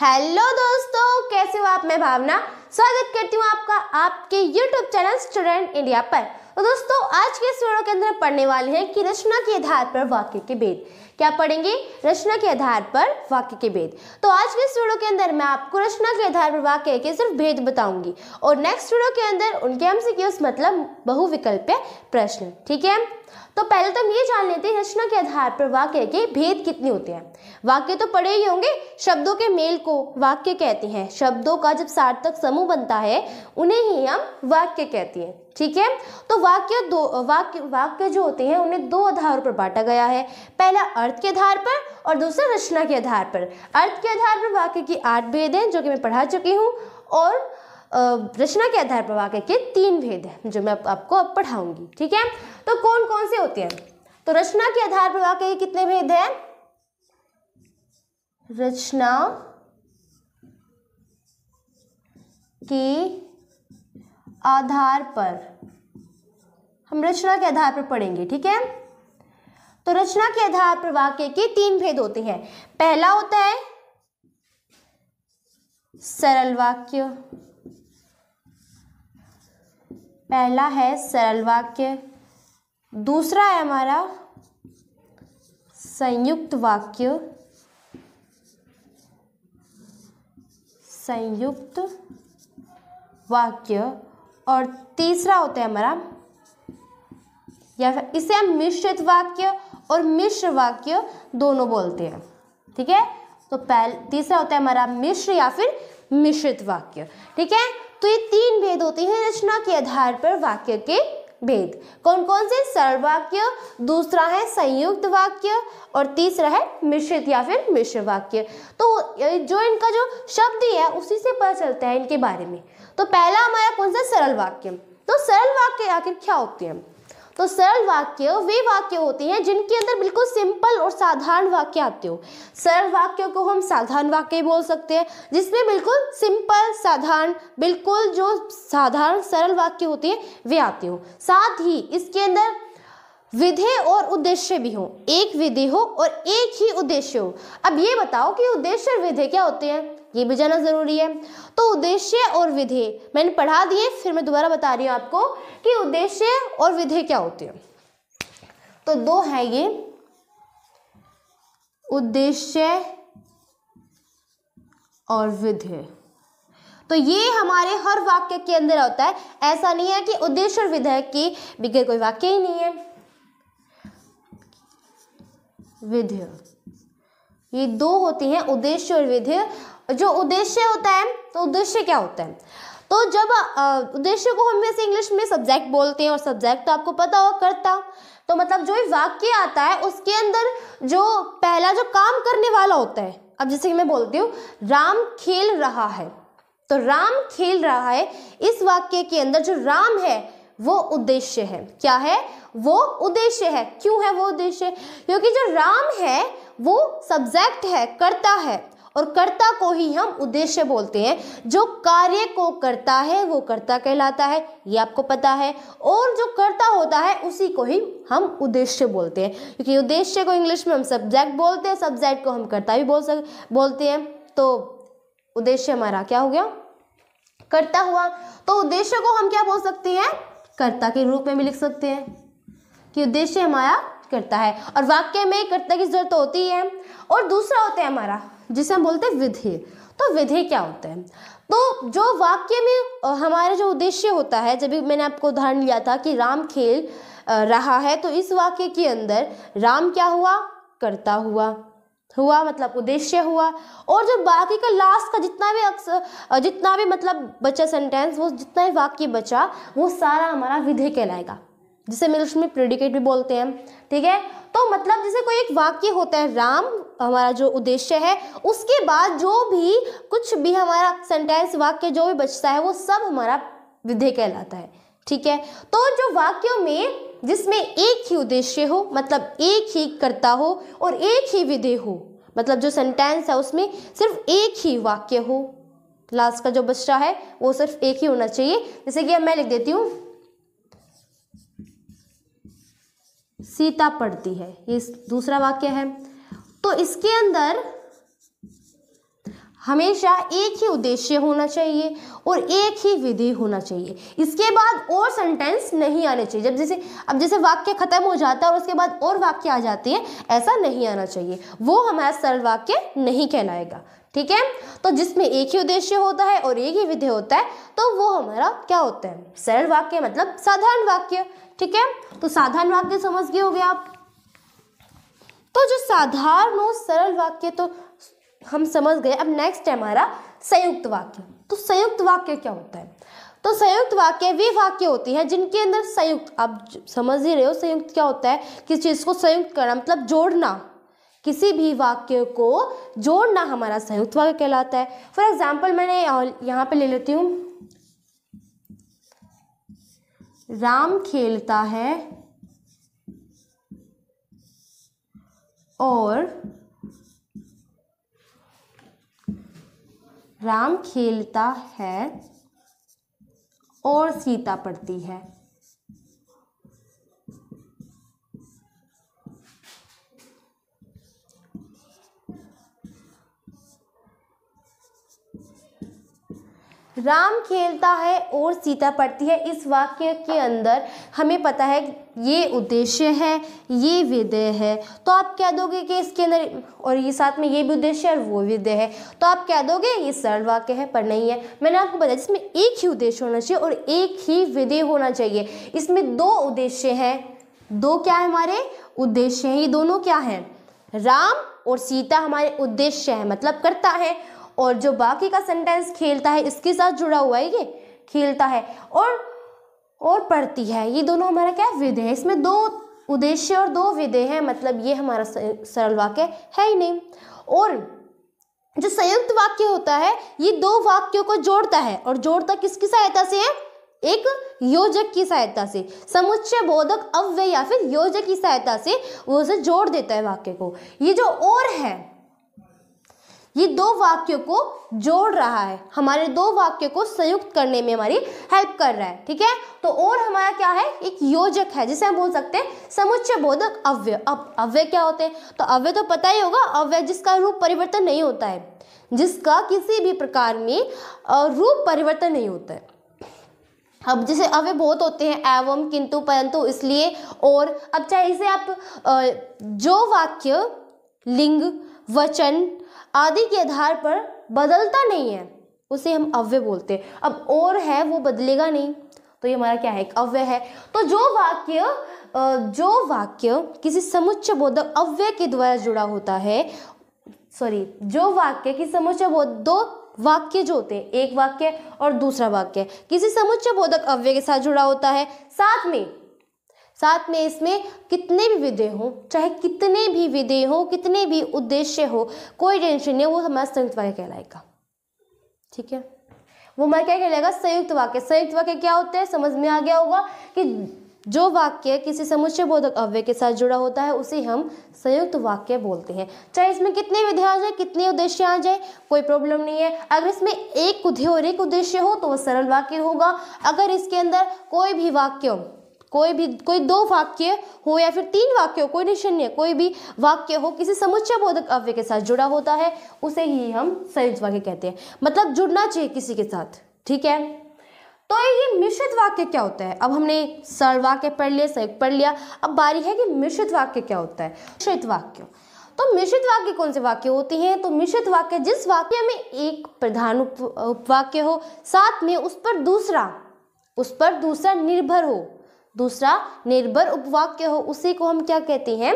Hello दोस्तों कैसे हो आप मैं भावना स्वागत करती हूँ आपका आपके यूट्यूब चैनल स्टूडेंट इंडिया पर तो दोस्तों आज के इस वीडियो के अंदर पढ़ने वाले हैं कि रचना के आधार पर वाक्य के भेद क्या पढ़ेंगे रचना के आधार पर वाक्य के भेद तो आज के स्टूडियो के अंदर मैं आपको रचना के आधार पर वाक्य के सिर्फ भेद बताऊंगी और नेक्स्ट स्टूडियो के अंदर उनके एमसीक्यूज मतलब बहुविकल्प प्रश्न ठीक है तो पहले तो हम ये जान लेते हैं रचना के आधार पर वाक्य के भेद कितने होते हैं वाक्य तो पढ़े ही होंगे शब्दों के मेल को वाक्य कहते हैं शब्दों का जब सार्थक समूह बनता है उन्हें ही हम वाक्य कहते हैं ठीक है तो वाक्य दो वाक्य वाक्य जो होते हैं उन्हें दो आधारों पर बांटा गया है पहला अर्थ के आधार पर और दूसरा रचना के आधार पर अर्थ के आधार पर वाक्य की आठ भेद हैं जो कि मैं पढ़ा चुकी हूँ और रचना के आधार पर वाक्य के तीन भेद हैं जो मैं आपको अब पढ़ाऊंगी ठीक है तो कौन कौन से होते हैं तो रचना के आधार पर वाक्य के कितने भेद हैं रचना के आधार पर हम रचना के आधार पर पढ़ेंगे ठीक है तो रचना के आधार पर वाक्य के तीन भेद होते हैं पहला होता है सरल वाक्य पहला है सरल वाक्य दूसरा है हमारा संयुक्त वाक्य संयुक्त वाक्य और तीसरा होता है हमारा या फिर इसे हम मिश्रित वाक्य और मिश्र वाक्य दोनों बोलते हैं ठीक है तो पहले तीसरा होता है हमारा मिश्र या फिर मिश्रित वाक्य ठीक है तो ये तीन भेद होते हैं रचना के आधार पर वाक्य के भेद कौन कौन से सरल वाक्य दूसरा है संयुक्त वाक्य और तीसरा है मिश्रित या फिर मिश्र वाक्य तो जो इनका जो शब्द है उसी से पता चलता है इनके बारे में तो पहला हमारा कौन सा सरल वाक्य तो सरल वाक्य आखिर क्या होते हैं तो सरल वाक्य वे वाक्य होते हैं जिनके अंदर बिल्कुल सिंपल और साधारण वाक्य आते हो सरल वाक्यों को हम साधारण वाक्य बोल सकते हैं जिसमें बिल्कुल सिंपल साधारण बिल्कुल जो साधारण सरल वाक्य होते हैं वे आते हो साथ ही इसके अंदर विधे और उद्देश्य भी हो एक विधे हो और एक ही उद्देश्य हो अब ये बताओ कि उद्देश्य और विधेय क्या होते हैं ये भी जाना ज़रूरी है तो उद्देश्य और विधेय मैंने पढ़ा दिए फिर मैं दोबारा बता रही हूँ आपको कि उद्देश्य और विधेय क्या होते हैं तो दो है ये उद्देश्य और विधेय तो ये हमारे हर वाक्य के अंदर होता है ऐसा नहीं है कि उद्देश्य और विधेय के बिगैर कोई वाक्य ही नहीं है विधेय ये दो होती हैं उद्देश्य और विधेय जो उद्देश्य होता है तो उद्देश्य क्या होता है तो जब उद्देश्य को हम वैसे इंग्लिश में सब्जेक्ट बोलते हैं और सब्जेक्ट तो आपको पता हो करता तो मतलब जो भी वाक्य आता है उसके अंदर जो पहला जो काम करने वाला होता है अब जैसे कि मैं बोलती हूँ राम खेल रहा है तो राम खेल रहा है इस वाक्य के अंदर जो राम है वो उद्देश्य है क्या है वो उद्देश्य है क्यों है वो उद्देश्य क्योंकि जो राम है वो सब्जेक्ट है करता है और कर्ता को ही हम उद्देश्य बोलते हैं जो कार्य को करता है वो कर्ता कहलाता है ये आपको पता है और जो कर्ता होता है उसी को ही हम उद्देश्य बोलते हैं क्योंकि उद्देश्य को इंग्लिश में हम सब्जेक्ट बोलते हैं सब्जेक्ट को हम कर्ता भी बोल सक बोलते हैं तो उद्देश्य हमारा क्या हो गया कर्ता हुआ तो उद्देश्य को हम क्या बोल सकते हैं कर्ता के रूप में भी लिख सकते हैं कि उद्देश्य हमारा करता है और वाक्य में कर्ता की जरूरत होती है और दूसरा होता है हमारा जिसे हम बोलते हैं विधि तो विधि क्या होते हैं तो जो वाक्य में हमारे जो उद्देश्य होता है जब मैंने आपको उदाहरण लिया था कि राम खेल रहा है तो इस वाक्य के अंदर राम क्या हुआ करता हुआ हुआ मतलब उद्देश्य हुआ और जो बाकी का लास्ट का जितना भी अक्सर जितना भी मतलब बचा सेंटेंस वो जितना भी वाक्य बचा वो सारा हमारा विधेय कहलाएगा जिसे मिल्स में प्रेडिकेट भी बोलते हैं ठीक है तो मतलब जैसे कोई एक वाक्य होता है राम हमारा जो उद्देश्य है उसके बाद जो भी कुछ भी हमारा सेंटेंस वाक्य जो भी बचता है वो सब हमारा विधेय कहलाता है ठीक है तो जो वाक्यों में जिसमें एक ही उद्देश्य हो मतलब एक ही कर्ता हो और एक ही विधेय हो मतलब जो सेंटेंस है उसमें सिर्फ एक ही वाक्य हो लास्ट का जो बच रहा है वो सिर्फ एक ही होना चाहिए जैसे कि अब मैं लिख देती हूँ सीता पढ़ती है ये दूसरा वाक्य है तो इसके अंदर हमेशा एक ही उद्देश्य होना चाहिए और एक ही विधि होना चाहिए इसके बाद और सेंटेंस नहीं आने चाहिए जब जैसे अब जैसे वाक्य खत्म हो जाता है और उसके बाद और वाक्य आ जाते हैं ऐसा नहीं आना चाहिए वो हमारा सरल वाक्य नहीं कहलाएगा ठीक है तो जिसमें एक ही उद्देश्य होता है और एक ही विधि होता है तो वो हमारा क्या होता है सरल वाक्य मतलब साधारण वाक्य ठीक है तो साधारण वाक्य समझ गए हो गया आप तो जो साधारण और सरल वाक्य तो हम समझ गए अब नेक्स्ट है हमारा संयुक्त वाक्य तो संयुक्त वाक्य क्या होता है तो संयुक्त वाक्य वे वाक्य होती हैं जिनके अंदर संयुक्त आप समझ ही रहे हो संयुक्त क्या होता है किसी चीज़ को संयुक्त करना मतलब जोड़ना किसी भी वाक्य को जोड़ना हमारा संयुक्त वाक्य कहलाता है फॉर एग्जाम्पल मैंने यहाँ पे ले लेती हूँ राम खेलता है और राम खेलता है और सीता पढ़ती है राम खेलता है और सीता पढ़ती है इस वाक्य के अंदर हमें पता है ये उद्देश्य है ये विधेय है तो आप कह दोगे कि इसके अंदर और ये साथ में ये भी उद्देश्य है और वो विधेय है तो आप कह दोगे ये सरल वाक्य है पर नहीं है मैंने आपको बताया इसमें एक ही उद्देश्य होना चाहिए और एक ही विधेय होना चाहिए इसमें दो उद्देश्य हैं दो क्या है हमारे उद्देश्य हैं ये दोनों क्या हैं राम और सीता हमारे उद्देश्य है मतलब करता है और जो बाकी का सेंटेंस खेलता है इसके साथ जुड़ा हुआ है ये खेलता है और और पढ़ती है ये दोनों हमारा क्या है विधेय इसमें दो उद्देश्य और दो विधेय हैं मतलब ये हमारा सरल वाक्य है ही नहीं और जो संयुक्त वाक्य होता है ये दो वाक्यों को जोड़ता है और जोड़ता किसकी सहायता से है एक योजक की सहायता से समुच्चय बोधक अव्यय या फिर योजक की सहायता से वो उसे जोड़ देता है वाक्य को ये जो और है ये दो वाक्यों को जोड़ रहा है हमारे दो वाक्यों को संयुक्त करने में हमारी हेल्प कर रहा है ठीक है तो और हमारा क्या है एक योजक है जिसे हम बोल सकते हैं समुच्चय बोधक अव्यय अब अव्यय क्या होते हैं तो अव्यय तो पता ही होगा अव्यय जिसका रूप परिवर्तन नहीं होता है जिसका किसी भी प्रकार में रूप परिवर्तन नहीं होता है अब जैसे अव्य बहुत होते हैं एवं किंतु परंतु इसलिए और अब चाहे इसे आप जो वाक्य लिंग वचन आदि के आधार पर बदलता नहीं है उसे हम अव्य बोलते हैं अब और है वो बदलेगा नहीं तो ये हमारा क्या है अव्य है तो जो वाक्य जो वाक्य किसी समुच्च बोधक अव्यय के द्वारा जुड़ा होता है सॉरी जो वाक्य किसी समुच्च बोध दो वाक्य जो होते हैं एक वाक्य और दूसरा वाक्य किसी समुच्च बोधक अव्यय के साथ जुड़ा होता है साथ में साथ में इसमें कितने भी विधेय हो चाहे कितने भी विधेय हो कितने भी उद्देश्य हो कोई टेंशन नहीं वो हमारा संयुक्त वाक्य कहलाएगा ठीक है वो हमारा क्या कहलाएगा संयुक्त वाक्य संयुक्त वाक्य क्या होते हैं समझ में आ गया होगा कि जो वाक्य किसी समुच्चय बोधक अव्यय के साथ जुड़ा होता है उसे हम संयुक्त वाक्य बोलते हैं चाहे इसमें कितने विधेय आ जाए कितने उद्देश्य आ जाए कोई प्रॉब्लम नहीं है अगर इसमें एक उद्देश्य और एक उद्देश्य हो तो वह सरल वाक्य होगा अगर इसके अंदर कोई भी वाक्य कोई भी कोई दो वाक्य हो या फिर तीन वाक्य हो कोई निश्चय है कोई भी वाक्य हो किसी समुच्चय बोधक अव्य के साथ जुड़ा होता है उसे ही हम संयुक्त वाक्य कहते हैं मतलब जुड़ना चाहिए किसी के साथ ठीक है तो ये मिश्रित वाक्य क्या होता है अब हमने सरल वाक्य पढ़ लिया संयुक्त पढ़ लिया अब बारी है कि मिश्रित वाक्य क्या होता है मिश्रित वाक्य तो मिश्रित वाक्य कौन से वाक्य होते हैं तो मिश्रित वाक्य जिस वाक्य में एक प्रधान उपवाक्य हो साथ में उस पर दूसरा उस पर दूसरा निर्भर हो दूसरा निर्भर उपवाक्य हो उसी को हम क्या कहते हैं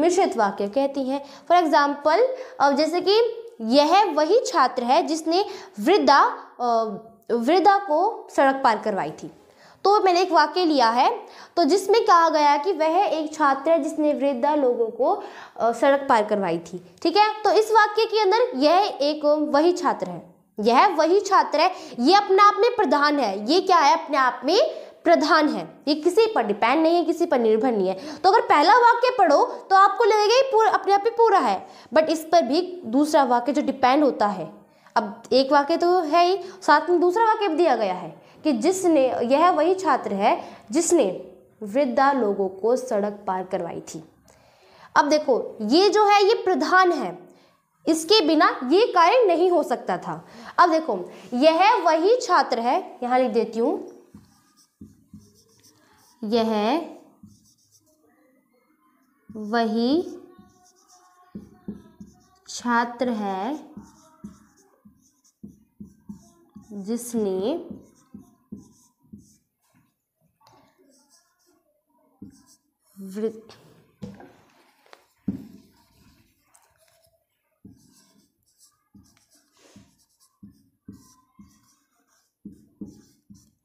मिश्रित वाक्य कहती हैं फॉर एग्जाम्पल जैसे कि यह वही छात्र है जिसने वृद्धा वृद्धा को सड़क पार करवाई थी तो मैंने एक वाक्य लिया है तो जिसमें कहा गया कि वह एक छात्र है जिसने वृद्धा लोगों को सड़क पार करवाई थी ठीक है तो इस वाक्य के अंदर यह एक वही छात्र है यह वही छात्र है ये अपने आप में प्रधान है ये क्या है अपने आप में प्रधान है ये किसी पर डिपेंड नहीं है किसी पर निर्भर नहीं है तो अगर पहला वाक्य पढ़ो तो आपको लगेगा ये पूरा अपने आप ही पूरा है बट इस पर भी दूसरा वाक्य जो डिपेंड होता है अब एक वाक्य तो है ही साथ में दूसरा वाक्य भी दिया गया है कि जिसने यह वही छात्र है जिसने वृद्धा लोगों को सड़क पार करवाई थी अब देखो ये जो है ये प्रधान है इसके बिना ये कार्य नहीं हो सकता था अब देखो यह वही छात्र है यहाँ लिख देती हूँ यह वही छात्र है जिसने वृत्त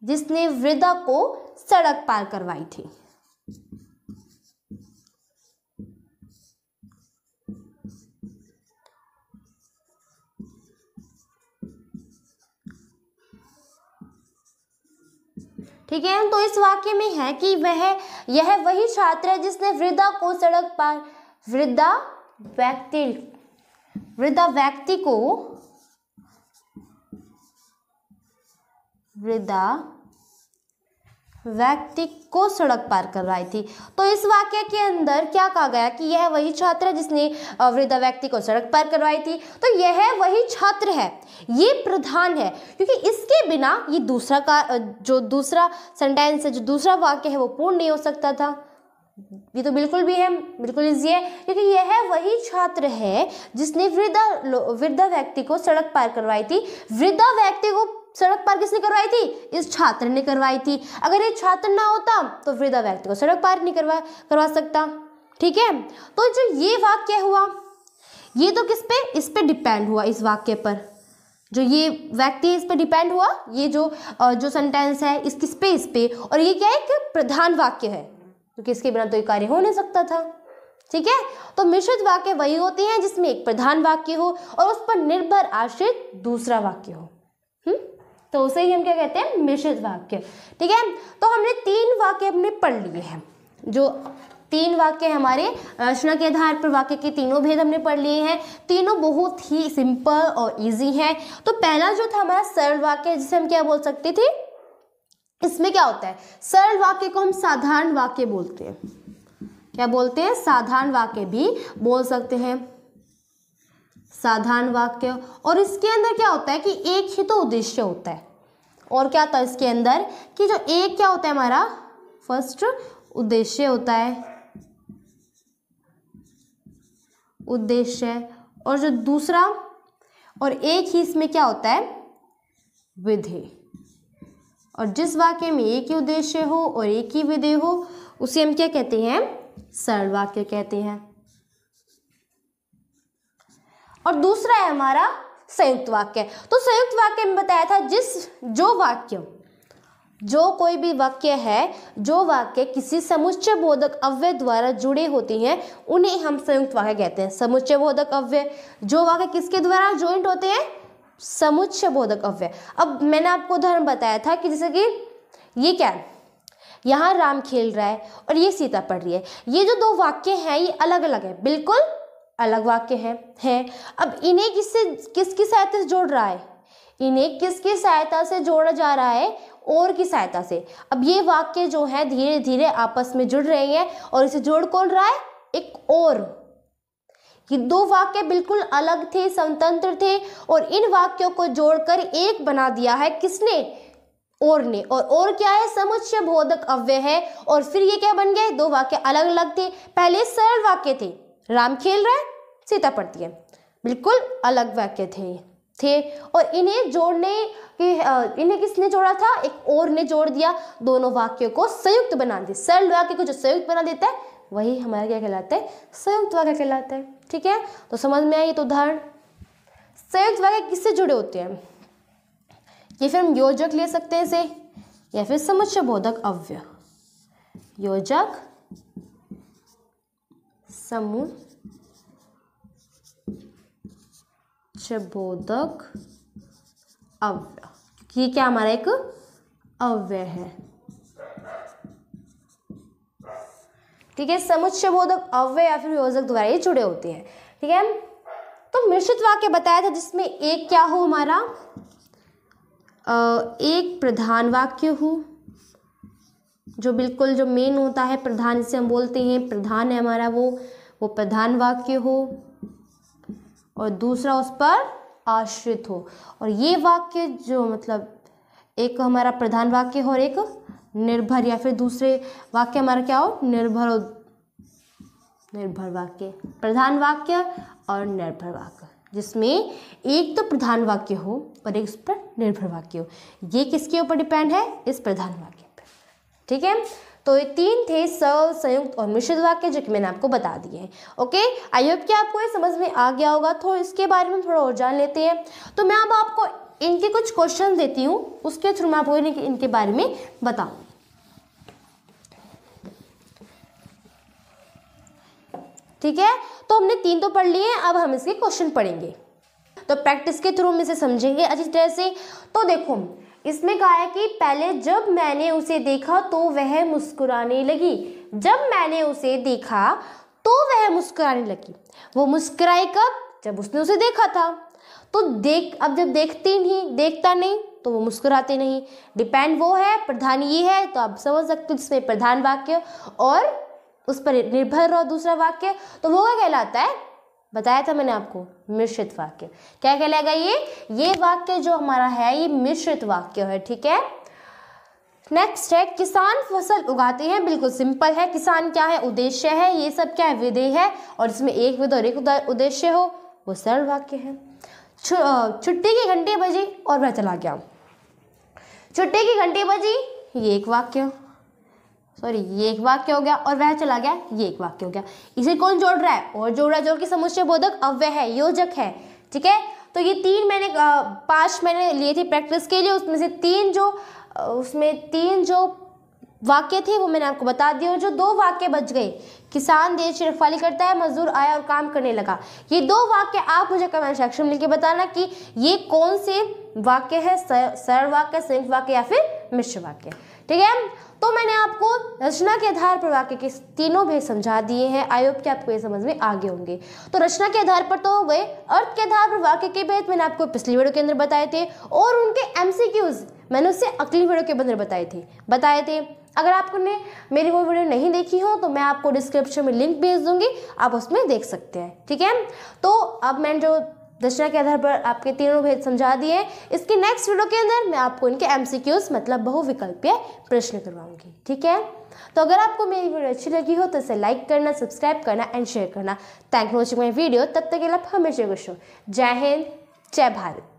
जिसने वृदा को सड़क पार करवाई थी ठीक है तो इस वाक्य में है कि वह यह वही छात्र है जिसने वृद्धा को सड़क पार वृद्धा व्यक्ति वृद्धा व्यक्ति को वृद्धा व्यक्ति को सड़क पार करवाई थी तो इस वाक्य के अंदर क्या कहा गया कि यह वही छात्र जिसने वृद्धा व्यक्ति को सड़क पार करवाई थी तो यह वही छात्र है ये प्रधान है क्योंकि इसके बिना ये दूसरा का जो दूसरा सेंटेंस है जो दूसरा वाक्य है वो पूर्ण नहीं हो सकता था ये तो बिल्कुल भी है बिल्कुल इजी है क्योंकि यह वही छात्र है जिसने वृद्धा वृद्धा व्यक्ति को सड़क पार करवाई थी वृद्धा व्यक्ति को सड़क पार किसने करवाई थी इस छात्र ने करवाई थी अगर ये छात्र ना होता तो वृद्धा तो व्यक्ति को सड़क पार नहीं करवा करवा सकता ठीक है तो जो ये वाक्य हुआ ये तो किस पे इस पे डिपेंड हुआ इस वाक्य पर जो ये व्यक्ति इस पे डिपेंड हुआ ये जो जो सेंटेंस है इस किस पे इस पे और ये क्या है कि प्रधान वाक्य है क्योंकि इसके बिना तो ये कार्य हो नहीं सकता था ठीक है तो मिश्रित वाक्य वही होते हैं जिसमें एक प्रधान वाक्य हो और उस पर निर्भर आश्रित दूसरा वाक्य हो हुँ? तो उसे ही हम क्या कहते हैं मिश्रित वाक्य ठीक है तो हमने तीन वाक्य हमने पढ़ लिए हैं जो तीन वाक्य हमारे रचना के आधार पर वाक्य के तीनों भेद हमने पढ़ लिए हैं तीनों बहुत ही सिंपल और इजी हैं तो पहला जो था हमारा सरल वाक्य जिसे हम क्या बोल सकते थे इसमें क्या होता है सरल वाक्य को हम साधारण वाक्य बोलते हैं क्या बोलते हैं साधारण वाक्य भी बोल सकते हैं साधारण वाक्य और इसके अंदर क्या होता है कि एक ही तो उद्देश्य होता है और क्या होता है इसके अंदर कि जो एक क्या होता है हमारा फर्स्ट उद्देश्य होता है उद्देश्य और जो दूसरा और एक ही इसमें क्या होता है विधि और जिस वाक्य में एक ही उद्देश्य हो और एक ही विधि हो उसे हम क्या कहते हैं सरल वाक्य कहते हैं और दूसरा है हमारा संयुक्त वाक्य तो संयुक्त वाक्य में बताया था जिस जो वाक्य जो कोई भी वाक्य है जो वाक्य किसी समुच्चय बोधक अव्यय द्वारा जुड़े होते हैं उन्हें हम संयुक्त वाक्य कहते हैं समुच्चय बोधक अव्यय जो वाक्य किसके द्वारा ज्वाइंट होते हैं समुच्चय बोधक अव्यय अब मैंने आपको उदाहरण बताया था कि जैसे कि ये क्या है यहाँ राम खेल रहा है और ये सीता पढ़ रही है ये जो दो वाक्य हैं ये अलग अलग है बिल्कुल अलग वाक्य हैं हैं अब इन्हें किससे किसकी सहायता से जोड़ रहा है इन्हें किसकी सहायता से जोड़ा जा रहा है और की सहायता से अब ये वाक्य जो है धीरे धीरे आपस में जुड़ रहे हैं और इसे जोड़ कौन रहा है एक और ये दो वाक्य बिल्कुल अलग थे स्वतंत्र थे और इन वाक्यों को जोड़कर एक बना दिया है किसने और ने और और क्या है समुच्चय बोधक अव्यय है और फिर ये क्या बन है दो वाक्य अलग अलग थे पहले सरल वाक्य थे राम खेल रहा है सीता पढ़ती है बिल्कुल अलग वाक्य थे थे और इन्हें जोड़ने के इन्हें किसने जोड़ा था एक और ने जोड़ दिया दोनों वाक्यों को संयुक्त बना दिया सरल वाक्य को जो संयुक्त बना देता है वही हमारा क्या कहलाता है संयुक्त वाक्य कहलाता है ठीक है तो समझ में आया ये तो उदाहरण संयुक्त वाक्य किससे जुड़े होते हैं ये फिर हम योजक ले सकते हैं इसे या फिर समुच्चय बोधक अव्य योजक समूह चबोधक अव्य ये क्या हमारा एक अव्यय है ठीक है समुच्चय बोधक अव्यय या फिर योजक द्वारा ये जुड़े होते हैं ठीक है तो मिश्रित वाक्य बताया था जिसमें एक क्या हो हमारा एक प्रधान वाक्य हो जो बिल्कुल जो मेन होता है प्रधान जिसे हम बोलते हैं प्रधान है हमारा वो वो प्रधान वाक्य हो और दूसरा उस पर आश्रित हो और ये वाक्य जो मतलब एक हमारा प्रधान वाक्य हो और एक निर्भर या फिर दूसरे वाक्य हमारा क्या हो निर्भर हो निर्भर वाक्य प्रधान वाक्य और निर्भर वाक्य जिसमें एक तो प्रधान वाक्य हो और एक उस पर निर्भर वाक्य हो ये किसके ऊपर डिपेंड है इस प्रधान वाक्य पर ठीक है तो ये तीन थे स संयुक्त और मिश्रित वाक्य जो कि मैंने आपको बता दिए हैं ओके आई होप कि आपको ये समझ में आ गया होगा तो इसके बारे में थोड़ा और जान लेते हैं तो मैं अब आपको इनके कुछ क्वेश्चन देती हूँ उसके थ्रू मैं आपको इनके इनके बारे में बताऊँ ठीक है तो हमने तीन तो पढ़ लिए अब हम इसके क्वेश्चन पढ़ेंगे तो प्रैक्टिस के थ्रू हम इसे समझेंगे अच्छी तरह से तो देखो इसमें कहा है कि पहले जब मैंने उसे देखा तो वह मुस्कुराने लगी जब मैंने उसे देखा तो वह मुस्कुराने लगी वो मुस्कुराए कब जब उसने उसे देखा था तो देख अब जब देखते नहीं देखता नहीं तो वो मुस्कुराते नहीं डिपेंड वो है प्रधान ये है तो आप समझ सकते हो जिसमें प्रधान वाक्य और उस पर निर्भर रहो दूसरा वाक्य तो वो क्या कहलाता है बताया था मैंने आपको मिश्रित वाक्य क्या कहलाएगा ये ये वाक्य जो हमारा है ये मिश्रित वाक्य है ठीक है नेक्स्ट है किसान फसल उगाते हैं बिल्कुल सिंपल है किसान क्या है उद्देश्य है ये सब क्या है विधेय है और इसमें एक विध और एक उद्देश्य हो वो सरल वाक्य है छुट्टी की घंटे बजी और वह चला गया छुट्टी की घंटे बजी ये एक वाक्य सॉरी ये एक वाक्य हो गया और वह चला गया ये एक वाक्य हो गया इसे कौन जोड़ रहा है और जोड़ रहा है जोड़ के समुच्चय बोधक अव्य है योजक है ठीक है तो ये तीन मैंने पांच मैंने लिए थे प्रैक्टिस के लिए उसमें से तीन जो उसमें तीन जो वाक्य थे वो मैंने आपको बता दिए और जो दो वाक्य बच गए किसान देश रखवाली करता है मजदूर आया और काम करने लगा ये दो वाक्य आप मुझे कमेंट सेक्शन में लिख बताना कि ये कौन से वाक्य है सरल वाक्य संयुक्त वाक्य या फिर मिश्र वाक्य ठीक है तो मैंने आपको रचना के आधार पर वाक्य के तीनों भेद समझा दिए हैं आई होप कि आपको ये समझ में आगे होंगे तो रचना के आधार पर तो हो गए अर्थ के आधार पर वाक्य के भेद मैंने आपको पिछली वीडियो के अंदर बताए थे और उनके एम मैंने उससे अगली वीडियो के अंदर बताए थे बताए थे अगर आपने मेरी वो वीडियो नहीं देखी हो तो मैं आपको डिस्क्रिप्शन में लिंक भेज दूंगी आप उसमें देख सकते हैं ठीक है तो अब मैंने जो दशरा के आधार पर आपके तीनों भेद समझा दिए इसके नेक्स्ट वीडियो के अंदर मैं आपको इनके एम मतलब बहुविकल्पीय प्रश्न करवाऊंगी ठीक है तो अगर आपको मेरी वीडियो अच्छी लगी हो तो इसे लाइक करना सब्सक्राइब करना एंड शेयर करना thank for watching my video तब तक के लिए हमेशा खुश हो जय हिंद जय भारत